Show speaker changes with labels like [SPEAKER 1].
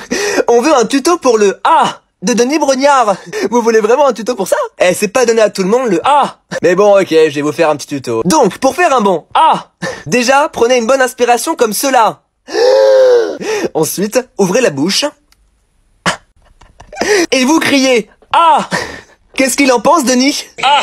[SPEAKER 1] On veut un tuto pour le A de Denis Brognard. Vous voulez vraiment un tuto pour ça Eh, c'est pas donné à tout le monde le A. Mais bon, ok, je vais vous faire un petit tuto. Donc, pour faire un bon A, déjà, prenez une bonne inspiration comme cela. Ensuite, ouvrez la bouche. Et vous criez A. Qu'est-ce
[SPEAKER 2] qu'il en pense, Denis
[SPEAKER 3] Ah